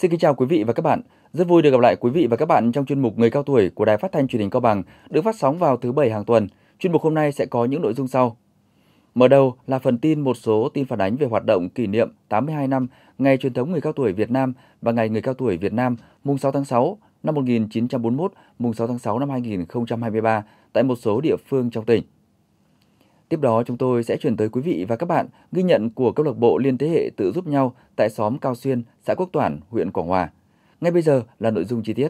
Xin kính chào quý vị và các bạn. Rất vui được gặp lại quý vị và các bạn trong chuyên mục Người cao tuổi của Đài Phát thanh Truyền hình Cao Bằng được phát sóng vào thứ bảy hàng tuần. Chuyên mục hôm nay sẽ có những nội dung sau. Mở đầu là phần tin một số tin phản ánh về hoạt động kỷ niệm 82 năm Ngày truyền thống người cao tuổi Việt Nam và Ngày người cao tuổi Việt Nam mùng 6 tháng 6 năm 1941, mùng 6 tháng 6 năm 2023 tại một số địa phương trong tỉnh. Tiếp đó chúng tôi sẽ chuyển tới quý vị và các bạn ghi nhận của câu lạc bộ liên thế hệ tự giúp nhau tại xóm Cao Xuyên, xã Quốc Toản, huyện Quảng Hòa. Ngay bây giờ là nội dung chi tiết.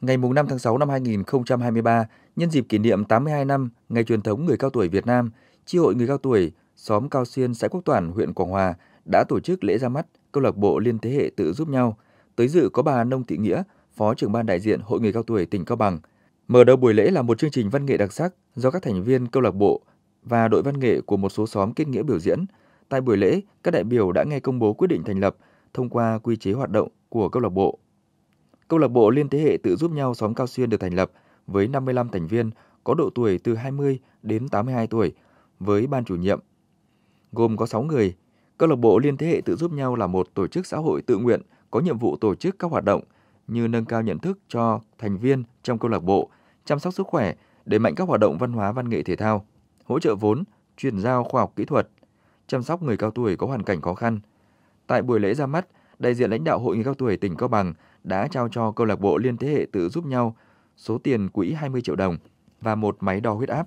Ngày 5 tháng 6 năm 2023, nhân dịp kỷ niệm 82 năm Ngày truyền thống người cao tuổi Việt Nam, Chi hội người cao tuổi xóm Cao Xuyên, xã Quốc Toản, huyện Quảng Hòa đã tổ chức lễ ra mắt câu lạc bộ liên thế hệ tự giúp nhau. Tới dự có bà Nông Thị Nghĩa, Phó trưởng ban đại diện Hội người cao tuổi tỉnh Cao Bằng – Mở đầu buổi lễ là một chương trình văn nghệ đặc sắc do các thành viên câu lạc bộ và đội văn nghệ của một số xóm kết nghĩa biểu diễn. Tại buổi lễ, các đại biểu đã nghe công bố quyết định thành lập thông qua quy chế hoạt động của câu lạc bộ. Câu lạc bộ liên thế hệ tự giúp nhau xóm Cao Xuyên được thành lập với 55 thành viên có độ tuổi từ 20 đến 82 tuổi với ban chủ nhiệm. Gồm có 6 người, câu lạc bộ liên thế hệ tự giúp nhau là một tổ chức xã hội tự nguyện có nhiệm vụ tổ chức các hoạt động như nâng cao nhận thức cho thành viên trong câu lạc bộ chăm sóc sức khỏe, đẩy mạnh các hoạt động văn hóa văn nghệ thể thao, hỗ trợ vốn, chuyển giao khoa học kỹ thuật, chăm sóc người cao tuổi có hoàn cảnh khó khăn. Tại buổi lễ ra mắt, đại diện lãnh đạo Hội người cao tuổi tỉnh Cao Bằng đã trao cho câu lạc bộ liên thế hệ tự giúp nhau số tiền quỹ 20 triệu đồng và một máy đo huyết áp.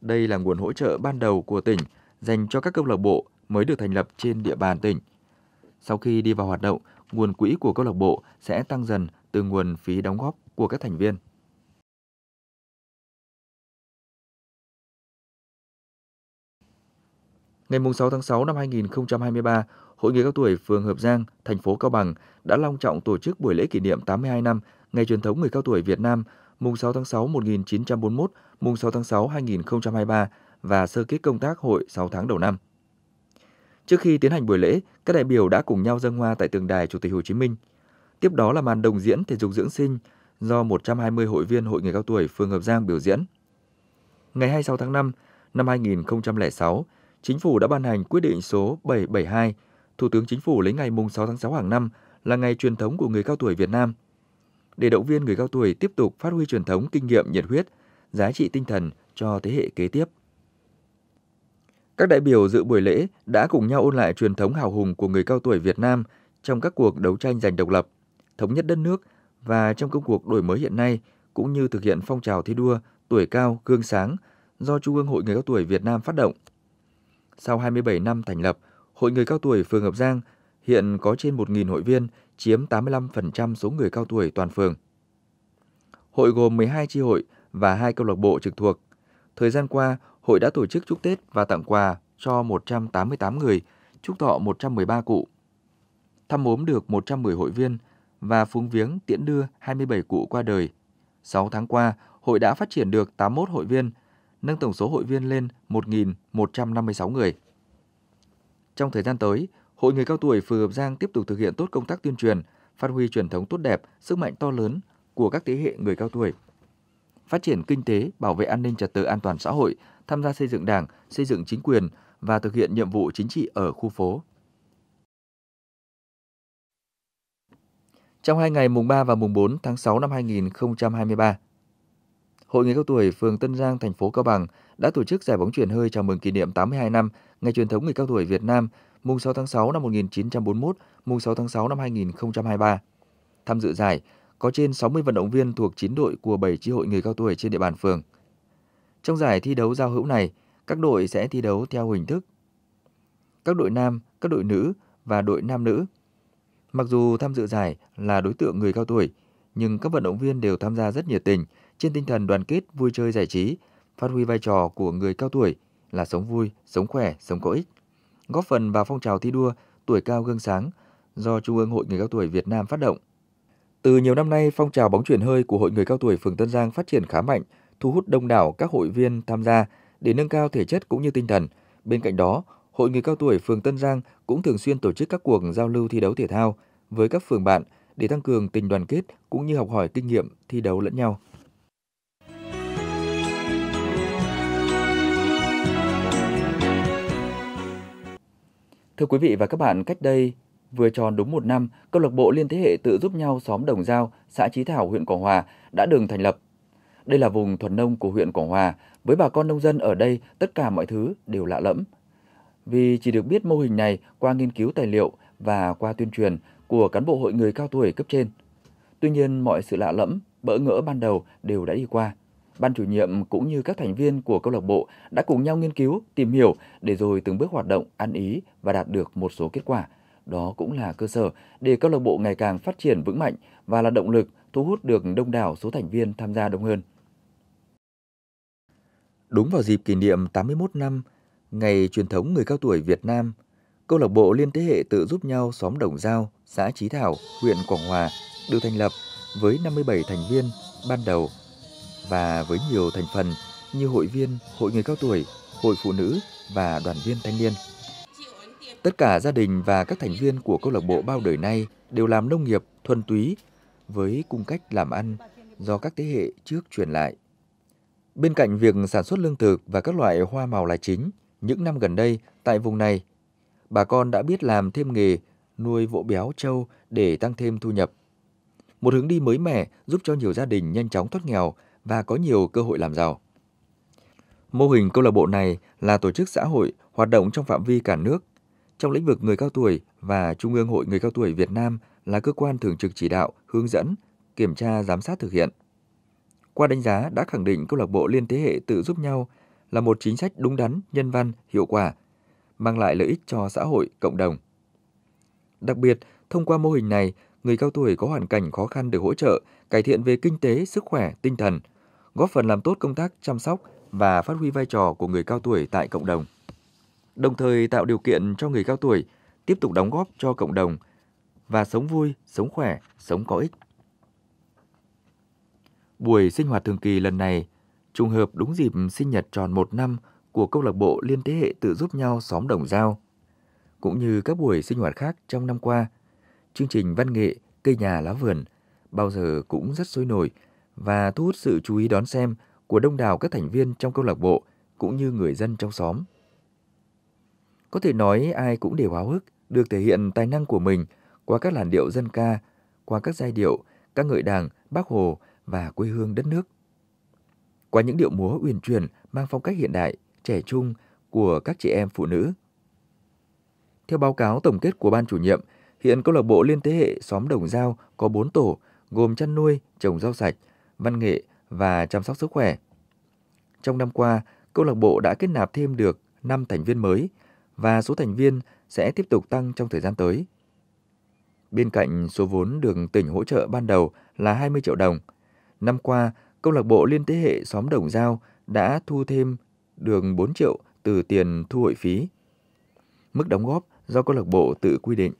Đây là nguồn hỗ trợ ban đầu của tỉnh dành cho các câu lạc bộ mới được thành lập trên địa bàn tỉnh. Sau khi đi vào hoạt động, nguồn quỹ của câu lạc bộ sẽ tăng dần từ nguồn phí đóng góp của các thành viên. Ngày 6 tháng 6 năm 2023, Hội người cao tuổi phường Hợp Giang, thành phố Cao Bằng đã long trọng tổ chức buổi lễ kỷ niệm 82 năm Ngày truyền thống người cao tuổi Việt Nam mùng 6 tháng 6 1941, mùng 6 tháng 6 2023 và sơ kết công tác hội 6 tháng đầu năm. Trước khi tiến hành buổi lễ, các đại biểu đã cùng nhau dâng hoa tại tượng đài Chủ tịch Hồ Chí Minh. Tiếp đó là màn đồng diễn thể dục dưỡng sinh do 120 hội viên Hội người cao tuổi phường Hợp Giang biểu diễn. Ngày 26 tháng 5 năm 2006, Chính phủ đã ban hành quyết định số 772 Thủ tướng Chính phủ lấy ngày 6 tháng 6 hàng năm là ngày truyền thống của người cao tuổi Việt Nam. Để động viên người cao tuổi tiếp tục phát huy truyền thống kinh nghiệm nhiệt huyết, giá trị tinh thần cho thế hệ kế tiếp. Các đại biểu dự buổi lễ đã cùng nhau ôn lại truyền thống hào hùng của người cao tuổi Việt Nam trong các cuộc đấu tranh giành độc lập, thống nhất đất nước và trong công cuộc đổi mới hiện nay cũng như thực hiện phong trào thi đua tuổi cao gương sáng do Trung ương Hội Người cao tuổi Việt Nam phát động. Sau 27 năm thành lập, Hội người cao tuổi phường Hợp Giang hiện có trên 1.000 hội viên, chiếm 85% số người cao tuổi toàn phường. Hội gồm 12 chi hội và hai câu lạc bộ trực thuộc. Thời gian qua, hội đã tổ chức chúc Tết và tặng quà cho 188 người, chúc thọ 113 cụ. Thăm ốm được 110 hội viên và phúng viếng tiễn đưa 27 cụ qua đời. 6 tháng qua, hội đã phát triển được 81 hội viên, nâng tổng số hội viên lên 1.156 người. Trong thời gian tới, Hội người cao tuổi phường Hợp Giang tiếp tục thực hiện tốt công tác tuyên truyền, phát huy truyền thống tốt đẹp, sức mạnh to lớn của các thế hệ người cao tuổi. Phát triển kinh tế, bảo vệ an ninh trật tự an toàn xã hội, tham gia xây dựng Đảng, xây dựng chính quyền và thực hiện nhiệm vụ chính trị ở khu phố. Trong hai ngày mùng 3 và mùng 4 tháng 6 năm 2023, Hội người cao tuổi phường Tân Giang, thành phố Cao Bằng đã tổ chức giải bóng chuyền hơi chào mừng kỷ niệm 82 năm ngày truyền thống người cao tuổi Việt Nam, mùng 6 tháng 6 năm 1941, mùng 6 tháng 6 năm 2023. Tham dự giải có trên 60 vận động viên thuộc 9 đội của 7 chi hội người cao tuổi trên địa bàn phường. Trong giải thi đấu giao hữu này, các đội sẽ thi đấu theo hình thức các đội nam, các đội nữ và đội nam nữ. Mặc dù tham dự giải là đối tượng người cao tuổi, nhưng các vận động viên đều tham gia rất nhiệt tình – trên tinh thần đoàn kết, vui chơi giải trí, phát huy vai trò của người cao tuổi là sống vui, sống khỏe, sống có ích, góp phần vào phong trào thi đua tuổi cao gương sáng do Trung ương Hội Người Cao Tuổi Việt Nam phát động. Từ nhiều năm nay, phong trào bóng chuyển hơi của Hội Người Cao Tuổi phường Tân Giang phát triển khá mạnh, thu hút đông đảo các hội viên tham gia để nâng cao thể chất cũng như tinh thần. Bên cạnh đó, Hội Người Cao Tuổi phường Tân Giang cũng thường xuyên tổ chức các cuộc giao lưu thi đấu thể thao với các phường bạn để tăng cường tình đoàn kết cũng như học hỏi kinh nghiệm thi đấu lẫn nhau. Thưa quý vị và các bạn, cách đây vừa tròn đúng một năm, câu lạc bộ liên thế hệ tự giúp nhau xóm Đồng Giao, xã Chí Thảo, huyện Quảng Hòa đã được thành lập. Đây là vùng thuần nông của huyện Quảng Hòa. Với bà con nông dân ở đây, tất cả mọi thứ đều lạ lẫm. Vì chỉ được biết mô hình này qua nghiên cứu tài liệu và qua tuyên truyền của cán bộ hội người cao tuổi cấp trên. Tuy nhiên, mọi sự lạ lẫm, bỡ ngỡ ban đầu đều đã đi qua ban chủ nhiệm cũng như các thành viên của câu lạc bộ đã cùng nhau nghiên cứu, tìm hiểu để rồi từng bước hoạt động ăn ý và đạt được một số kết quả. Đó cũng là cơ sở để câu lạc bộ ngày càng phát triển vững mạnh và là động lực thu hút được đông đảo số thành viên tham gia đông hơn. Đúng vào dịp kỷ niệm 81 năm ngày truyền thống người cao tuổi Việt Nam, câu lạc bộ liên thế hệ tự giúp nhau xóm Đồng Giao, xã Chí Thảo, huyện Quảng Hòa được thành lập với 57 thành viên ban đầu và với nhiều thành phần như hội viên, hội người cao tuổi, hội phụ nữ và đoàn viên thanh niên. Tất cả gia đình và các thành viên của câu lạc bộ bao đời nay đều làm nông nghiệp thuần túy với cung cách làm ăn do các thế hệ trước truyền lại. Bên cạnh việc sản xuất lương thực và các loại hoa màu là chính, những năm gần đây tại vùng này, bà con đã biết làm thêm nghề nuôi vỗ béo trâu để tăng thêm thu nhập. Một hướng đi mới mẻ giúp cho nhiều gia đình nhanh chóng thoát nghèo và có nhiều cơ hội làm giàu. Mô hình câu lạc bộ này là tổ chức xã hội hoạt động trong phạm vi cả nước. Trong lĩnh vực người cao tuổi và Trung ương Hội Người cao tuổi Việt Nam là cơ quan thường trực chỉ đạo, hướng dẫn, kiểm tra giám sát thực hiện. Qua đánh giá đã khẳng định câu lạc bộ liên thế hệ tự giúp nhau là một chính sách đúng đắn, nhân văn, hiệu quả, mang lại lợi ích cho xã hội, cộng đồng. Đặc biệt, thông qua mô hình này, người cao tuổi có hoàn cảnh khó khăn được hỗ trợ, cải thiện về kinh tế, sức khỏe, tinh thần – góp phần làm tốt công tác chăm sóc và phát huy vai trò của người cao tuổi tại cộng đồng. Đồng thời tạo điều kiện cho người cao tuổi tiếp tục đóng góp cho cộng đồng và sống vui, sống khỏe, sống có ích. Buổi sinh hoạt thường kỳ lần này trùng hợp đúng dịp sinh nhật tròn một năm của câu lạc bộ liên thế hệ tự giúp nhau xóm Đồng Giao. Cũng như các buổi sinh hoạt khác trong năm qua, chương trình văn nghệ Cây nhà lá vườn bao giờ cũng rất sôi nổi và thu hút sự chú ý đón xem của đông đảo các thành viên trong câu lạc bộ cũng như người dân trong xóm. Có thể nói ai cũng đều háo hức được thể hiện tài năng của mình qua các làn điệu dân ca, qua các giai điệu, các ngợi đảng, bác hồ và quê hương đất nước. Qua những điệu múa uyển chuyển mang phong cách hiện đại, trẻ trung của các chị em phụ nữ. Theo báo cáo tổng kết của ban chủ nhiệm, hiện câu lạc bộ liên thế hệ xóm Đồng Giao có 4 tổ gồm chăn nuôi, trồng rau sạch, văn nghệ và chăm sóc sức khỏe. Trong năm qua, câu lạc bộ đã kết nạp thêm được 5 thành viên mới và số thành viên sẽ tiếp tục tăng trong thời gian tới. Bên cạnh số vốn được tỉnh hỗ trợ ban đầu là 20 triệu đồng, năm qua, câu lạc bộ liên thế hệ xóm Đồng Giao đã thu thêm được 4 triệu từ tiền thu hội phí. Mức đóng góp do câu lạc bộ tự quy định.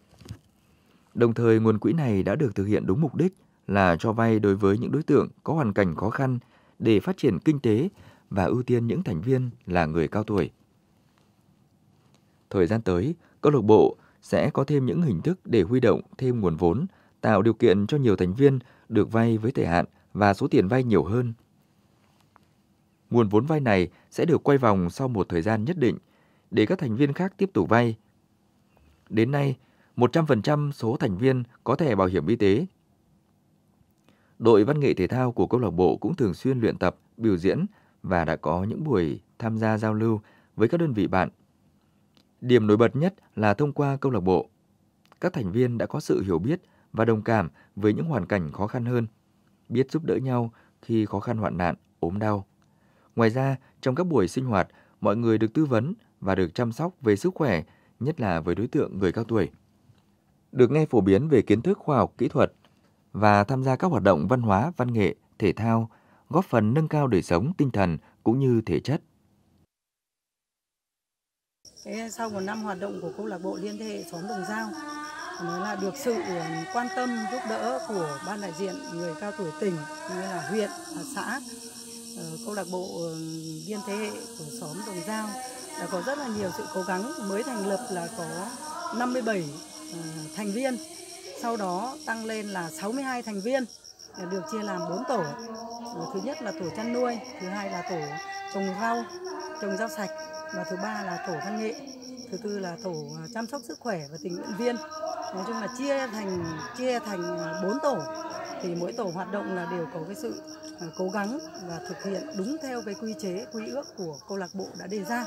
Đồng thời nguồn quỹ này đã được thực hiện đúng mục đích là cho vay đối với những đối tượng có hoàn cảnh khó khăn để phát triển kinh tế và ưu tiên những thành viên là người cao tuổi. Thời gian tới, câu lạc bộ sẽ có thêm những hình thức để huy động thêm nguồn vốn, tạo điều kiện cho nhiều thành viên được vay với thời hạn và số tiền vay nhiều hơn. Nguồn vốn vay này sẽ được quay vòng sau một thời gian nhất định để các thành viên khác tiếp tục vay. Đến nay, 100% số thành viên có thẻ bảo hiểm y tế đội văn nghệ thể thao của câu lạc bộ cũng thường xuyên luyện tập, biểu diễn và đã có những buổi tham gia giao lưu với các đơn vị bạn. Điểm nổi bật nhất là thông qua câu lạc bộ, các thành viên đã có sự hiểu biết và đồng cảm với những hoàn cảnh khó khăn hơn, biết giúp đỡ nhau khi khó khăn hoạn nạn, ốm đau. Ngoài ra, trong các buổi sinh hoạt, mọi người được tư vấn và được chăm sóc về sức khỏe, nhất là với đối tượng người cao tuổi. Được nghe phổ biến về kiến thức khoa học kỹ thuật và tham gia các hoạt động văn hóa, văn nghệ, thể thao, góp phần nâng cao đời sống tinh thần cũng như thể chất. sau một năm hoạt động của câu lạc bộ liên hệ xóm Đồng Giao, nó là được sự quan tâm giúp đỡ của ban đại diện người cao tuổi tỉnh như là huyện, là xã, ờ, câu lạc bộ liên thế hệ của xóm Đồng Giao đã có rất là nhiều sự cố gắng mới thành lập là có 57 ờ, thành viên sau đó tăng lên là 62 thành viên được chia làm 4 tổ thứ nhất là tổ chăn nuôi thứ hai là tổ trồng rau trồng rau sạch và thứ ba là tổ văn nghệ thứ tư là tổ à, chăm sóc sức khỏe và tình nguyện viên nói chung là chia thành chia thành 4 à, tổ thì mỗi tổ hoạt động là đều có cái sự à, cố gắng và thực hiện đúng theo cái quy chế quy ước của câu lạc bộ đã đề ra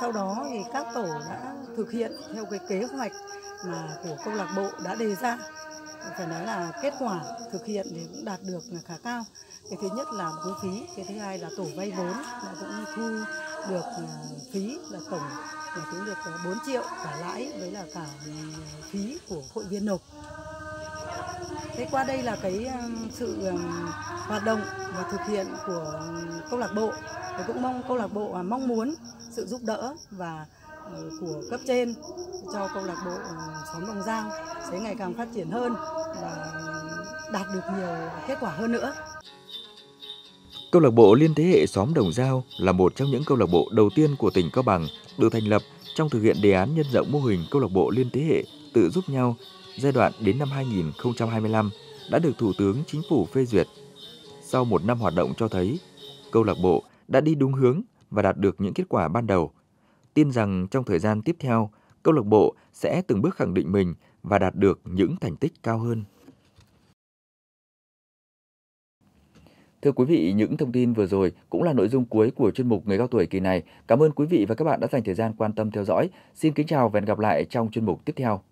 sau đó thì các tổ đã thực hiện theo cái kế hoạch mà của câu lạc bộ đã đề ra phải nói là kết quả thực hiện thì cũng đạt được là khá cao cái thứ nhất là vốn phí cái thứ hai là tổ vay vốn là cũng thu được à, phí là tổng là cũng được 4 à, triệu cả lãi với là cả ừ, phí của hội viên nộp thế qua đây là cái à, sự hoạt động và thực hiện của câu lạc bộ thì cũng mong câu lạc bộ mong muốn sự giúp đỡ và của cấp trên cho câu lạc bộ ờ, xóm Đồng Giang sẽ ngày càng phát triển hơn và đạt được nhiều kết quả hơn nữa. Câu lạc bộ Liên thế hệ xóm Đồng Giao là một trong những câu lạc bộ đầu tiên của tỉnh Cao Bằng được thành lập trong thực hiện đề án nhân rộng mô hình câu lạc bộ liên thế hệ tự giúp nhau giai đoạn đến năm 2025 đã được Thủ tướng Chính phủ phê duyệt. Sau một năm hoạt động cho thấy, câu lạc bộ đã đi đúng hướng và đạt được những kết quả ban đầu tin rằng trong thời gian tiếp theo, câu lạc bộ sẽ từng bước khẳng định mình và đạt được những thành tích cao hơn. Thưa quý vị, những thông tin vừa rồi cũng là nội dung cuối của chuyên mục Người cao tuổi kỳ này. Cảm ơn quý vị và các bạn đã dành thời gian quan tâm theo dõi. Xin kính chào và hẹn gặp lại trong chuyên mục tiếp theo.